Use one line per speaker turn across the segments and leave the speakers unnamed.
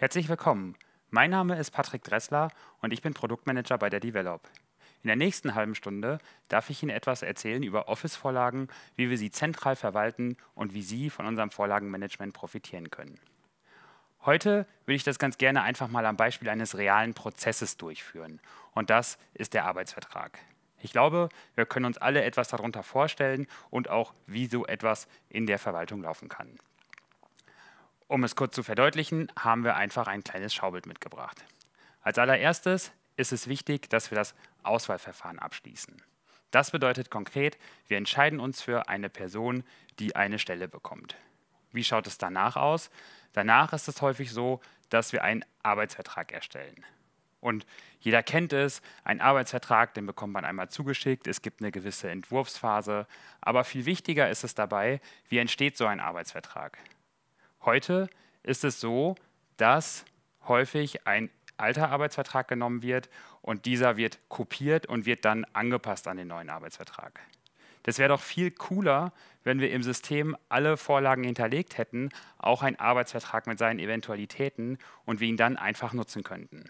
Herzlich willkommen. Mein Name ist Patrick Dressler und ich bin Produktmanager bei der Develop. In der nächsten halben Stunde darf ich Ihnen etwas erzählen über Office-Vorlagen, wie wir sie zentral verwalten und wie Sie von unserem Vorlagenmanagement profitieren können. Heute würde ich das ganz gerne einfach mal am Beispiel eines realen Prozesses durchführen. Und das ist der Arbeitsvertrag. Ich glaube, wir können uns alle etwas darunter vorstellen und auch, wie so etwas in der Verwaltung laufen kann. Um es kurz zu verdeutlichen, haben wir einfach ein kleines Schaubild mitgebracht. Als allererstes ist es wichtig, dass wir das Auswahlverfahren abschließen. Das bedeutet konkret, wir entscheiden uns für eine Person, die eine Stelle bekommt. Wie schaut es danach aus? Danach ist es häufig so, dass wir einen Arbeitsvertrag erstellen. Und jeder kennt es, einen Arbeitsvertrag, den bekommt man einmal zugeschickt, es gibt eine gewisse Entwurfsphase, aber viel wichtiger ist es dabei, wie entsteht so ein Arbeitsvertrag? Heute ist es so, dass häufig ein alter Arbeitsvertrag genommen wird und dieser wird kopiert und wird dann angepasst an den neuen Arbeitsvertrag. Das wäre doch viel cooler, wenn wir im System alle Vorlagen hinterlegt hätten, auch einen Arbeitsvertrag mit seinen Eventualitäten und wir ihn dann einfach nutzen könnten.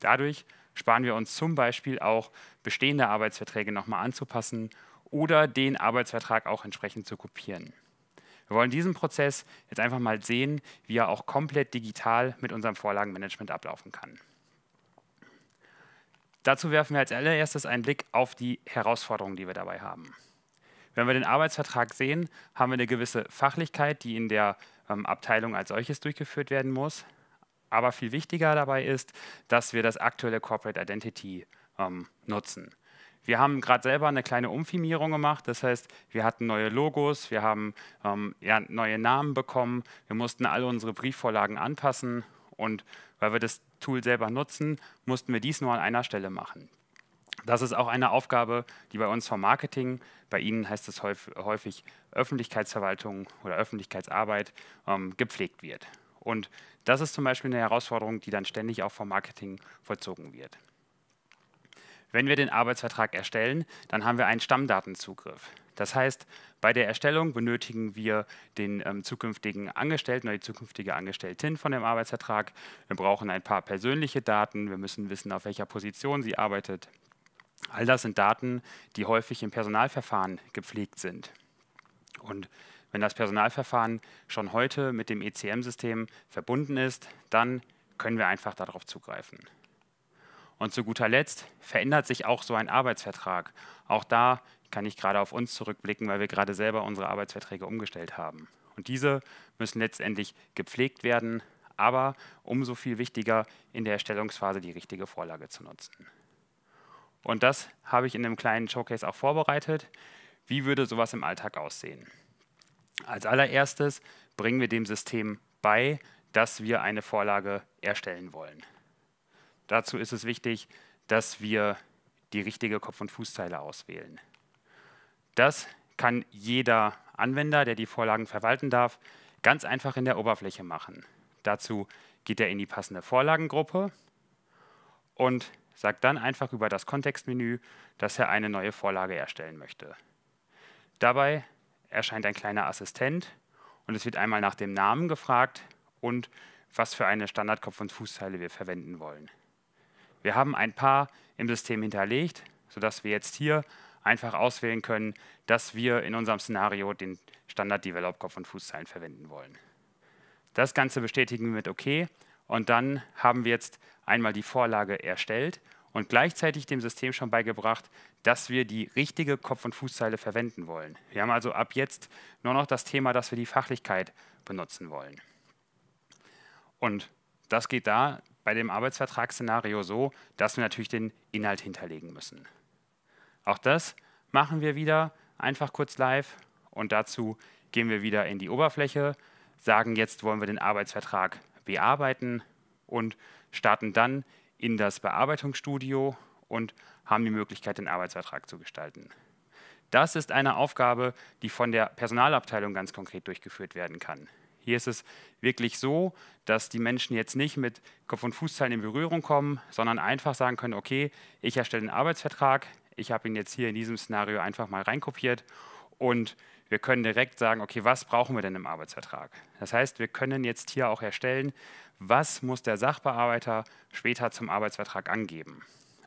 Dadurch sparen wir uns zum Beispiel auch bestehende Arbeitsverträge nochmal anzupassen oder den Arbeitsvertrag auch entsprechend zu kopieren. Wir wollen diesen Prozess jetzt einfach mal sehen, wie er auch komplett digital mit unserem Vorlagenmanagement ablaufen kann. Dazu werfen wir als allererstes einen Blick auf die Herausforderungen, die wir dabei haben. Wenn wir den Arbeitsvertrag sehen, haben wir eine gewisse Fachlichkeit, die in der ähm, Abteilung als solches durchgeführt werden muss. Aber viel wichtiger dabei ist, dass wir das aktuelle Corporate Identity ähm, nutzen. Wir haben gerade selber eine kleine Umfirmierung gemacht, das heißt, wir hatten neue Logos, wir haben ähm, ja, neue Namen bekommen, wir mussten alle unsere Briefvorlagen anpassen und weil wir das Tool selber nutzen, mussten wir dies nur an einer Stelle machen. Das ist auch eine Aufgabe, die bei uns vom Marketing, bei Ihnen heißt es häufig Öffentlichkeitsverwaltung oder Öffentlichkeitsarbeit, ähm, gepflegt wird. Und das ist zum Beispiel eine Herausforderung, die dann ständig auch vom Marketing vollzogen wird. Wenn wir den Arbeitsvertrag erstellen, dann haben wir einen Stammdatenzugriff. Das heißt, bei der Erstellung benötigen wir den ähm, zukünftigen Angestellten oder die zukünftige Angestelltin von dem Arbeitsvertrag. Wir brauchen ein paar persönliche Daten. Wir müssen wissen, auf welcher Position sie arbeitet. All das sind Daten, die häufig im Personalverfahren gepflegt sind. Und wenn das Personalverfahren schon heute mit dem ECM-System verbunden ist, dann können wir einfach darauf zugreifen. Und zu guter Letzt verändert sich auch so ein Arbeitsvertrag. Auch da kann ich gerade auf uns zurückblicken, weil wir gerade selber unsere Arbeitsverträge umgestellt haben. Und diese müssen letztendlich gepflegt werden, aber umso viel wichtiger in der Erstellungsphase die richtige Vorlage zu nutzen. Und das habe ich in einem kleinen Showcase auch vorbereitet. Wie würde sowas im Alltag aussehen? Als allererstes bringen wir dem System bei, dass wir eine Vorlage erstellen wollen. Dazu ist es wichtig, dass wir die richtige Kopf- und Fußzeile auswählen. Das kann jeder Anwender, der die Vorlagen verwalten darf, ganz einfach in der Oberfläche machen. Dazu geht er in die passende Vorlagengruppe und sagt dann einfach über das Kontextmenü, dass er eine neue Vorlage erstellen möchte. Dabei erscheint ein kleiner Assistent und es wird einmal nach dem Namen gefragt und was für eine Standardkopf- und Fußzeile wir verwenden wollen. Wir haben ein paar im System hinterlegt, sodass wir jetzt hier einfach auswählen können, dass wir in unserem Szenario den Standard Develop Kopf und Fußzeilen verwenden wollen. Das Ganze bestätigen wir mit OK und dann haben wir jetzt einmal die Vorlage erstellt und gleichzeitig dem System schon beigebracht, dass wir die richtige Kopf- und Fußzeile verwenden wollen. Wir haben also ab jetzt nur noch das Thema, dass wir die Fachlichkeit benutzen wollen. Und das geht da bei dem Arbeitsvertragsszenario so, dass wir natürlich den Inhalt hinterlegen müssen. Auch das machen wir wieder einfach kurz live und dazu gehen wir wieder in die Oberfläche, sagen jetzt wollen wir den Arbeitsvertrag bearbeiten und starten dann in das Bearbeitungsstudio und haben die Möglichkeit, den Arbeitsvertrag zu gestalten. Das ist eine Aufgabe, die von der Personalabteilung ganz konkret durchgeführt werden kann. Hier ist es wirklich so, dass die Menschen jetzt nicht mit Kopf- und Fußzeilen in Berührung kommen, sondern einfach sagen können, okay, ich erstelle einen Arbeitsvertrag, ich habe ihn jetzt hier in diesem Szenario einfach mal reinkopiert und wir können direkt sagen, okay, was brauchen wir denn im Arbeitsvertrag? Das heißt, wir können jetzt hier auch erstellen, was muss der Sachbearbeiter später zum Arbeitsvertrag angeben.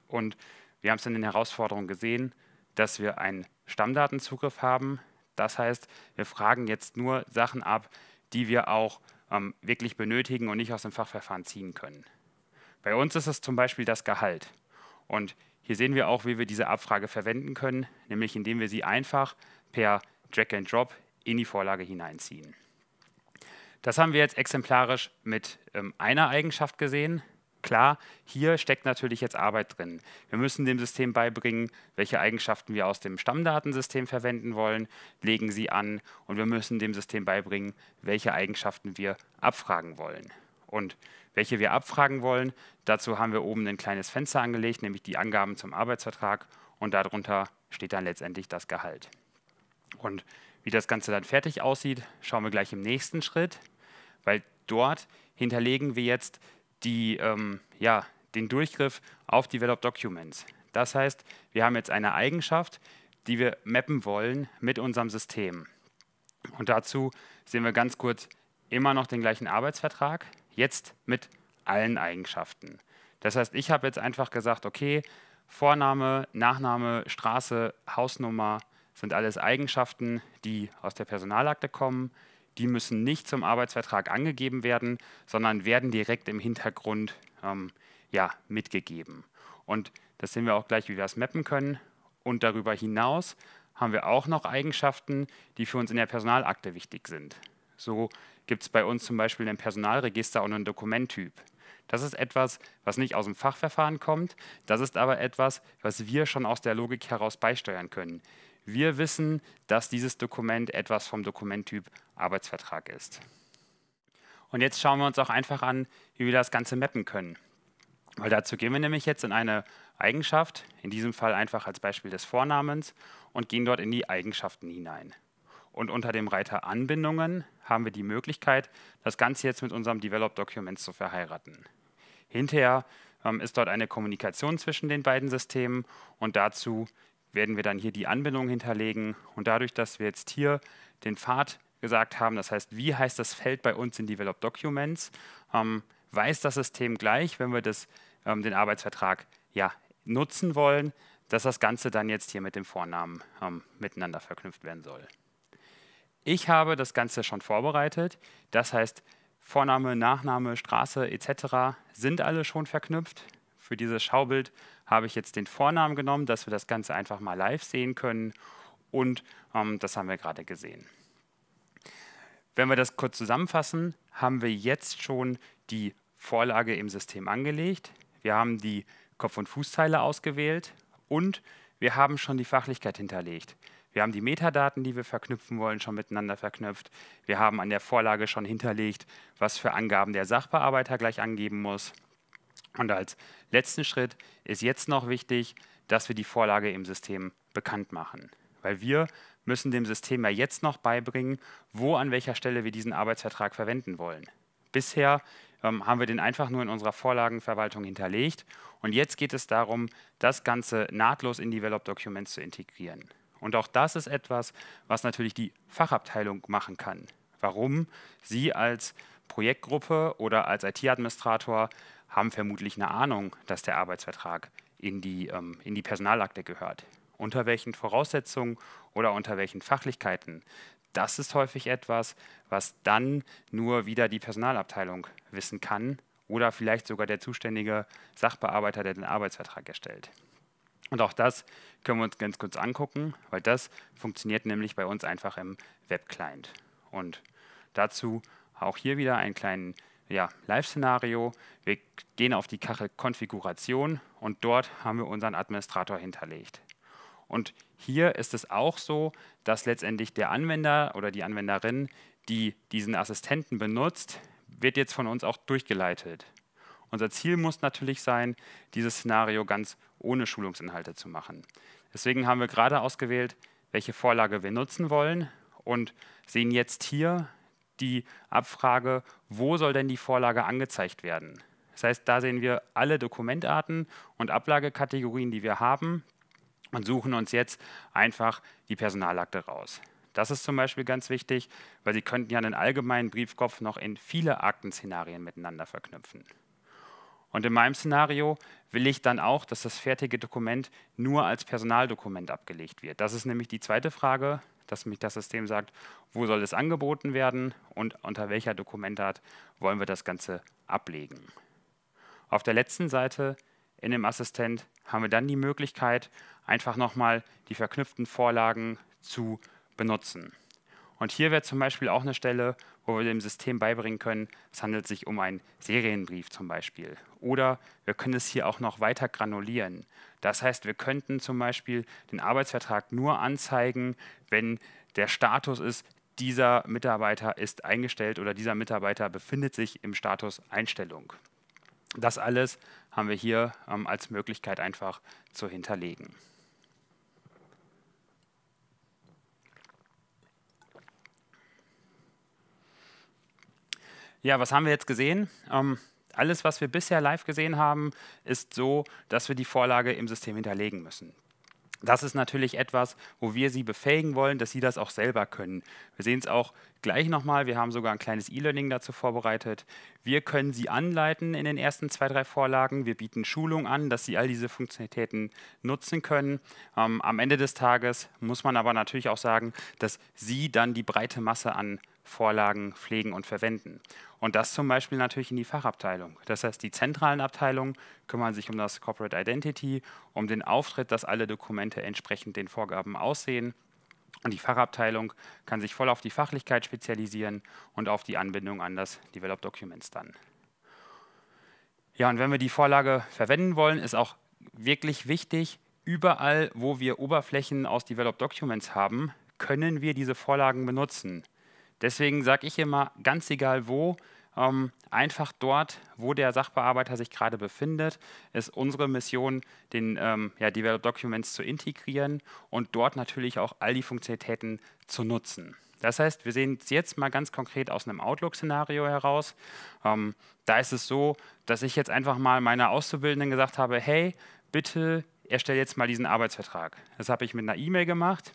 Und wir haben es in den Herausforderungen gesehen, dass wir einen Stammdatenzugriff haben. Das heißt, wir fragen jetzt nur Sachen ab, die wir auch ähm, wirklich benötigen und nicht aus dem Fachverfahren ziehen können. Bei uns ist es zum Beispiel das Gehalt. Und hier sehen wir auch, wie wir diese Abfrage verwenden können, nämlich indem wir sie einfach per Drag and Drop in die Vorlage hineinziehen. Das haben wir jetzt exemplarisch mit ähm, einer Eigenschaft gesehen, Klar, hier steckt natürlich jetzt Arbeit drin. Wir müssen dem System beibringen, welche Eigenschaften wir aus dem Stammdatensystem verwenden wollen, legen sie an und wir müssen dem System beibringen, welche Eigenschaften wir abfragen wollen. Und welche wir abfragen wollen, dazu haben wir oben ein kleines Fenster angelegt, nämlich die Angaben zum Arbeitsvertrag und darunter steht dann letztendlich das Gehalt. Und wie das Ganze dann fertig aussieht, schauen wir gleich im nächsten Schritt, weil dort hinterlegen wir jetzt die, ähm, ja, den Durchgriff auf Develop Documents. Das heißt, wir haben jetzt eine Eigenschaft, die wir mappen wollen mit unserem System. Und dazu sehen wir ganz kurz immer noch den gleichen Arbeitsvertrag, jetzt mit allen Eigenschaften. Das heißt, ich habe jetzt einfach gesagt, okay, Vorname, Nachname, Straße, Hausnummer sind alles Eigenschaften, die aus der Personalakte kommen die müssen nicht zum Arbeitsvertrag angegeben werden, sondern werden direkt im Hintergrund ähm, ja, mitgegeben. Und das sehen wir auch gleich, wie wir das mappen können. Und darüber hinaus haben wir auch noch Eigenschaften, die für uns in der Personalakte wichtig sind. So gibt es bei uns zum Beispiel ein Personalregister und einen Dokumenttyp. Das ist etwas, was nicht aus dem Fachverfahren kommt, das ist aber etwas, was wir schon aus der Logik heraus beisteuern können. Wir wissen, dass dieses Dokument etwas vom Dokumenttyp Arbeitsvertrag ist. Und jetzt schauen wir uns auch einfach an, wie wir das Ganze mappen können. Weil dazu gehen wir nämlich jetzt in eine Eigenschaft, in diesem Fall einfach als Beispiel des Vornamens, und gehen dort in die Eigenschaften hinein. Und unter dem Reiter Anbindungen haben wir die Möglichkeit, das Ganze jetzt mit unserem Develop Documents zu verheiraten. Hinterher ähm, ist dort eine Kommunikation zwischen den beiden Systemen und dazu werden wir dann hier die Anbindung hinterlegen. Und dadurch, dass wir jetzt hier den Pfad gesagt haben, das heißt, wie heißt das Feld bei uns in Develop Documents, ähm, weiß das System gleich, wenn wir das, ähm, den Arbeitsvertrag ja, nutzen wollen, dass das Ganze dann jetzt hier mit dem Vornamen ähm, miteinander verknüpft werden soll. Ich habe das Ganze schon vorbereitet. Das heißt, Vorname, Nachname, Straße etc. sind alle schon verknüpft. Für dieses Schaubild habe ich jetzt den Vornamen genommen, dass wir das Ganze einfach mal live sehen können. Und ähm, das haben wir gerade gesehen. Wenn wir das kurz zusammenfassen, haben wir jetzt schon die Vorlage im System angelegt. Wir haben die Kopf- und Fußteile ausgewählt und wir haben schon die Fachlichkeit hinterlegt. Wir haben die Metadaten, die wir verknüpfen wollen, schon miteinander verknüpft. Wir haben an der Vorlage schon hinterlegt, was für Angaben der Sachbearbeiter gleich angeben muss. Und als letzten Schritt ist jetzt noch wichtig, dass wir die Vorlage im System bekannt machen. Weil wir müssen dem System ja jetzt noch beibringen, wo an welcher Stelle wir diesen Arbeitsvertrag verwenden wollen. Bisher ähm, haben wir den einfach nur in unserer Vorlagenverwaltung hinterlegt und jetzt geht es darum, das Ganze nahtlos in Develop Documents zu integrieren. Und auch das ist etwas, was natürlich die Fachabteilung machen kann. Warum sie als Projektgruppe oder als IT-Administrator haben vermutlich eine Ahnung, dass der Arbeitsvertrag in die, ähm, in die Personalakte gehört. Unter welchen Voraussetzungen oder unter welchen Fachlichkeiten? Das ist häufig etwas, was dann nur wieder die Personalabteilung wissen kann oder vielleicht sogar der zuständige Sachbearbeiter, der den Arbeitsvertrag erstellt. Und auch das können wir uns ganz kurz angucken, weil das funktioniert nämlich bei uns einfach im Webclient. Und dazu auch hier wieder ein kleines ja, Live-Szenario. Wir gehen auf die Kachel Konfiguration und dort haben wir unseren Administrator hinterlegt. Und hier ist es auch so, dass letztendlich der Anwender oder die Anwenderin, die diesen Assistenten benutzt, wird jetzt von uns auch durchgeleitet. Unser Ziel muss natürlich sein, dieses Szenario ganz ohne Schulungsinhalte zu machen. Deswegen haben wir gerade ausgewählt, welche Vorlage wir nutzen wollen und sehen jetzt hier die Abfrage, wo soll denn die Vorlage angezeigt werden? Das heißt, da sehen wir alle Dokumentarten und Ablagekategorien, die wir haben und suchen uns jetzt einfach die Personalakte raus. Das ist zum Beispiel ganz wichtig, weil Sie könnten ja einen allgemeinen Briefkopf noch in viele Aktenszenarien miteinander verknüpfen. Und in meinem Szenario will ich dann auch, dass das fertige Dokument nur als Personaldokument abgelegt wird. Das ist nämlich die zweite Frage, dass mich das System sagt, wo soll es angeboten werden und unter welcher Dokumentart wollen wir das Ganze ablegen. Auf der letzten Seite in dem Assistent haben wir dann die Möglichkeit, einfach nochmal die verknüpften Vorlagen zu benutzen. Und hier wäre zum Beispiel auch eine Stelle, wo wir dem System beibringen können, es handelt sich um einen Serienbrief zum Beispiel. Oder wir können es hier auch noch weiter granulieren. Das heißt, wir könnten zum Beispiel den Arbeitsvertrag nur anzeigen, wenn der Status ist, dieser Mitarbeiter ist eingestellt oder dieser Mitarbeiter befindet sich im Status Einstellung. Das alles haben wir hier ähm, als Möglichkeit einfach zu hinterlegen. Ja, was haben wir jetzt gesehen? Ähm, alles, was wir bisher live gesehen haben, ist so, dass wir die Vorlage im System hinterlegen müssen. Das ist natürlich etwas, wo wir Sie befähigen wollen, dass Sie das auch selber können. Wir sehen es auch gleich nochmal. Wir haben sogar ein kleines E-Learning dazu vorbereitet. Wir können Sie anleiten in den ersten zwei, drei Vorlagen. Wir bieten Schulung an, dass Sie all diese Funktionalitäten nutzen können. Ähm, am Ende des Tages muss man aber natürlich auch sagen, dass Sie dann die breite Masse an Vorlagen pflegen und verwenden. Und das zum Beispiel natürlich in die Fachabteilung. Das heißt, die zentralen Abteilungen kümmern sich um das Corporate Identity, um den Auftritt, dass alle Dokumente entsprechend den Vorgaben aussehen. Und die Fachabteilung kann sich voll auf die Fachlichkeit spezialisieren und auf die Anbindung an das Developed Documents dann. Ja, und wenn wir die Vorlage verwenden wollen, ist auch wirklich wichtig, überall, wo wir Oberflächen aus Developed Documents haben, können wir diese Vorlagen benutzen. Deswegen sage ich immer, ganz egal wo, ähm, einfach dort, wo der Sachbearbeiter sich gerade befindet, ist unsere Mission, den ähm, ja, Develop Documents zu integrieren und dort natürlich auch all die Funktionalitäten zu nutzen. Das heißt, wir sehen es jetzt mal ganz konkret aus einem Outlook-Szenario heraus. Ähm, da ist es so, dass ich jetzt einfach mal meiner Auszubildenden gesagt habe, hey, bitte erstelle jetzt mal diesen Arbeitsvertrag. Das habe ich mit einer E-Mail gemacht.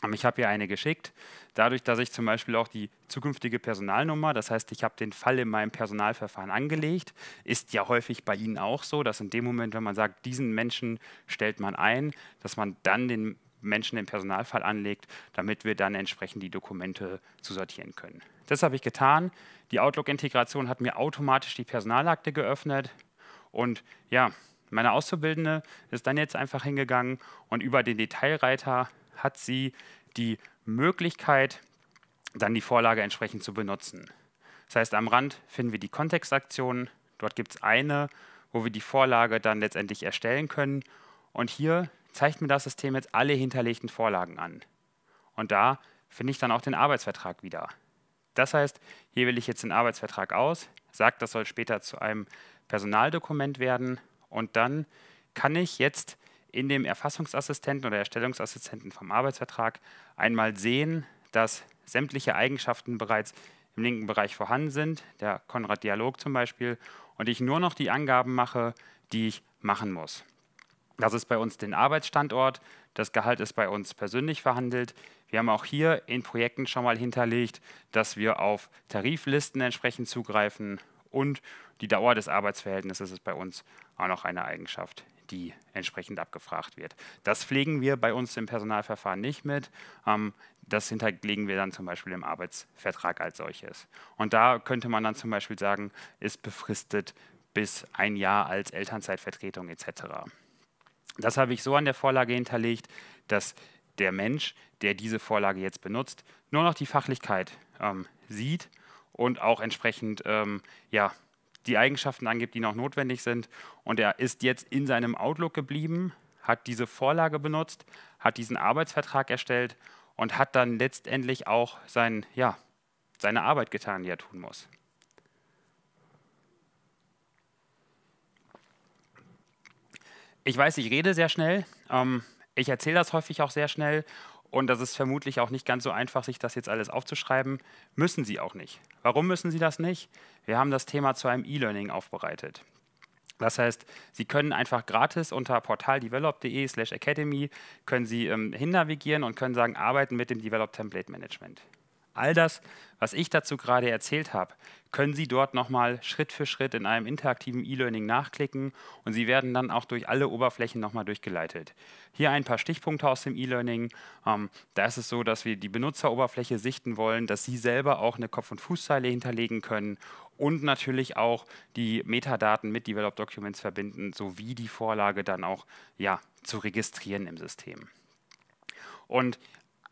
Aber ähm, Ich habe hier eine geschickt. Dadurch, dass ich zum Beispiel auch die zukünftige Personalnummer, das heißt, ich habe den Fall in meinem Personalverfahren angelegt, ist ja häufig bei Ihnen auch so, dass in dem Moment, wenn man sagt, diesen Menschen stellt man ein, dass man dann den Menschen den Personalfall anlegt, damit wir dann entsprechend die Dokumente zu sortieren können. Das habe ich getan. Die Outlook-Integration hat mir automatisch die Personalakte geöffnet. Und ja, meine Auszubildende ist dann jetzt einfach hingegangen und über den Detailreiter hat sie die Möglichkeit, dann die Vorlage entsprechend zu benutzen. Das heißt, am Rand finden wir die Kontextaktionen. Dort gibt es eine, wo wir die Vorlage dann letztendlich erstellen können. Und hier zeigt mir das System jetzt alle hinterlegten Vorlagen an. Und da finde ich dann auch den Arbeitsvertrag wieder. Das heißt, hier wähle ich jetzt den Arbeitsvertrag aus, sage, das soll später zu einem Personaldokument werden und dann kann ich jetzt in dem Erfassungsassistenten oder Erstellungsassistenten vom Arbeitsvertrag einmal sehen, dass sämtliche Eigenschaften bereits im linken Bereich vorhanden sind, der Konrad-Dialog zum Beispiel, und ich nur noch die Angaben mache, die ich machen muss. Das ist bei uns den Arbeitsstandort, das Gehalt ist bei uns persönlich verhandelt. Wir haben auch hier in Projekten schon mal hinterlegt, dass wir auf Tariflisten entsprechend zugreifen und die Dauer des Arbeitsverhältnisses ist bei uns auch noch eine Eigenschaft, die entsprechend abgefragt wird. Das pflegen wir bei uns im Personalverfahren nicht mit. Ähm, das hinterlegen wir dann zum Beispiel im Arbeitsvertrag als solches. Und da könnte man dann zum Beispiel sagen, ist befristet bis ein Jahr als Elternzeitvertretung etc. Das habe ich so an der Vorlage hinterlegt, dass der Mensch, der diese Vorlage jetzt benutzt, nur noch die Fachlichkeit ähm, sieht und auch entsprechend ähm, ja, die Eigenschaften angibt, die noch notwendig sind. Und er ist jetzt in seinem Outlook geblieben, hat diese Vorlage benutzt, hat diesen Arbeitsvertrag erstellt und hat dann letztendlich auch sein, ja, seine Arbeit getan, die er tun muss. Ich weiß, ich rede sehr schnell. Ähm, ich erzähle das häufig auch sehr schnell und das ist vermutlich auch nicht ganz so einfach, sich das jetzt alles aufzuschreiben. Müssen Sie auch nicht. Warum müssen Sie das nicht? Wir haben das Thema zu einem E-Learning aufbereitet. Das heißt, Sie können einfach gratis unter portaldevelop.de slash academy können Sie ähm, hin navigieren und können sagen, arbeiten mit dem Develop Template Management. All das, was ich dazu gerade erzählt habe, können Sie dort nochmal Schritt für Schritt in einem interaktiven E-Learning nachklicken und Sie werden dann auch durch alle Oberflächen nochmal durchgeleitet. Hier ein paar Stichpunkte aus dem E-Learning. Ähm, da ist es so, dass wir die Benutzeroberfläche sichten wollen, dass Sie selber auch eine Kopf- und Fußzeile hinterlegen können und natürlich auch die Metadaten mit Develop Documents verbinden, sowie die Vorlage dann auch ja, zu registrieren im System. Und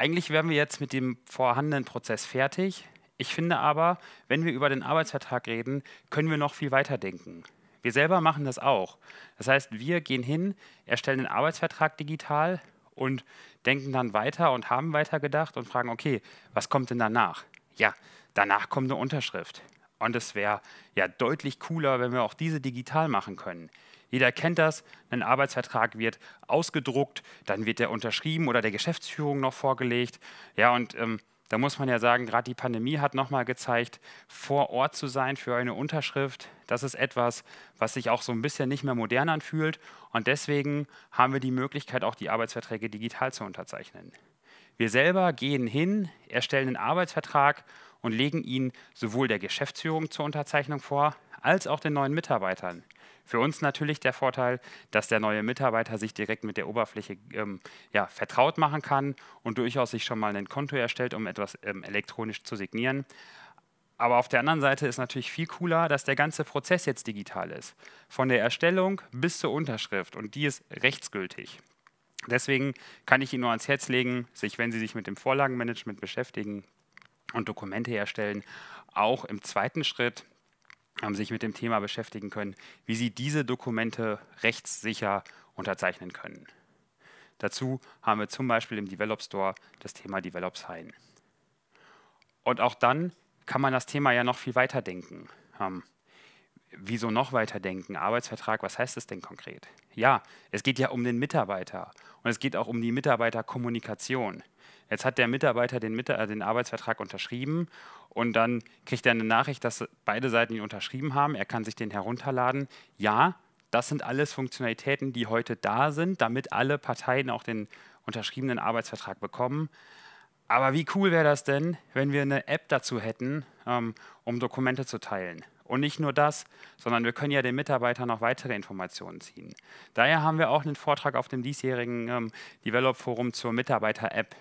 eigentlich wären wir jetzt mit dem vorhandenen Prozess fertig. Ich finde aber, wenn wir über den Arbeitsvertrag reden, können wir noch viel weiter denken. Wir selber machen das auch. Das heißt, wir gehen hin, erstellen den Arbeitsvertrag digital und denken dann weiter und haben weitergedacht und fragen, okay, was kommt denn danach? Ja, danach kommt eine Unterschrift. Und es wäre ja deutlich cooler, wenn wir auch diese digital machen können. Jeder kennt das, ein Arbeitsvertrag wird ausgedruckt, dann wird der unterschrieben oder der Geschäftsführung noch vorgelegt. Ja, und ähm, da muss man ja sagen, gerade die Pandemie hat nochmal gezeigt, vor Ort zu sein für eine Unterschrift, das ist etwas, was sich auch so ein bisschen nicht mehr modern anfühlt. Und deswegen haben wir die Möglichkeit, auch die Arbeitsverträge digital zu unterzeichnen. Wir selber gehen hin, erstellen einen Arbeitsvertrag und legen ihn sowohl der Geschäftsführung zur Unterzeichnung vor, als auch den neuen Mitarbeitern. Für uns natürlich der Vorteil, dass der neue Mitarbeiter sich direkt mit der Oberfläche ähm, ja, vertraut machen kann und durchaus sich schon mal ein Konto erstellt, um etwas ähm, elektronisch zu signieren. Aber auf der anderen Seite ist natürlich viel cooler, dass der ganze Prozess jetzt digital ist. Von der Erstellung bis zur Unterschrift und die ist rechtsgültig. Deswegen kann ich Ihnen nur ans Herz legen, sich, wenn Sie sich mit dem Vorlagenmanagement beschäftigen und Dokumente erstellen, auch im zweiten Schritt haben sich mit dem Thema beschäftigen können, wie sie diese Dokumente rechtssicher unterzeichnen können. Dazu haben wir zum Beispiel im Develop Store das Thema Develop Sign. Und auch dann kann man das Thema ja noch viel weiter denken. Ähm, wieso noch weiter denken? Arbeitsvertrag, was heißt das denn konkret? Ja, es geht ja um den Mitarbeiter und es geht auch um die Mitarbeiterkommunikation. Jetzt hat der Mitarbeiter den, Mita äh, den Arbeitsvertrag unterschrieben und dann kriegt er eine Nachricht, dass beide Seiten ihn unterschrieben haben. Er kann sich den herunterladen. Ja, das sind alles Funktionalitäten, die heute da sind, damit alle Parteien auch den unterschriebenen Arbeitsvertrag bekommen. Aber wie cool wäre das denn, wenn wir eine App dazu hätten, ähm, um Dokumente zu teilen? Und nicht nur das, sondern wir können ja den Mitarbeitern noch weitere Informationen ziehen. Daher haben wir auch einen Vortrag auf dem diesjährigen ähm, Develop Forum zur Mitarbeiter-App.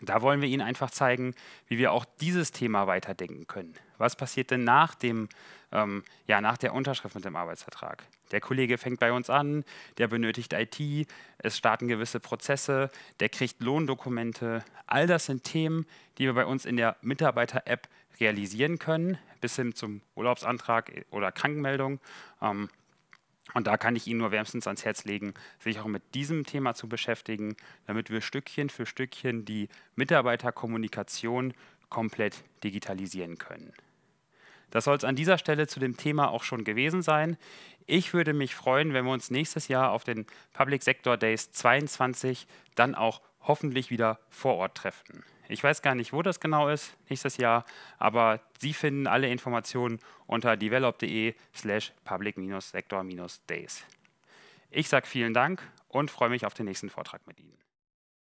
Da wollen wir Ihnen einfach zeigen, wie wir auch dieses Thema weiterdenken können. Was passiert denn nach, dem, ähm, ja, nach der Unterschrift mit dem Arbeitsvertrag? Der Kollege fängt bei uns an, der benötigt IT, es starten gewisse Prozesse, der kriegt Lohndokumente. All das sind Themen, die wir bei uns in der Mitarbeiter-App realisieren können, bis hin zum Urlaubsantrag oder Krankenmeldung. Ähm, und da kann ich Ihnen nur wärmstens ans Herz legen, sich auch mit diesem Thema zu beschäftigen, damit wir Stückchen für Stückchen die Mitarbeiterkommunikation komplett digitalisieren können. Das soll es an dieser Stelle zu dem Thema auch schon gewesen sein. Ich würde mich freuen, wenn wir uns nächstes Jahr auf den Public Sector Days 22 dann auch hoffentlich wieder vor Ort treffen. Ich weiß gar nicht, wo das genau ist, nächstes Jahr, aber Sie finden alle Informationen unter develop.de slash public-sector-days. Ich sage vielen Dank und freue mich auf den nächsten Vortrag mit Ihnen.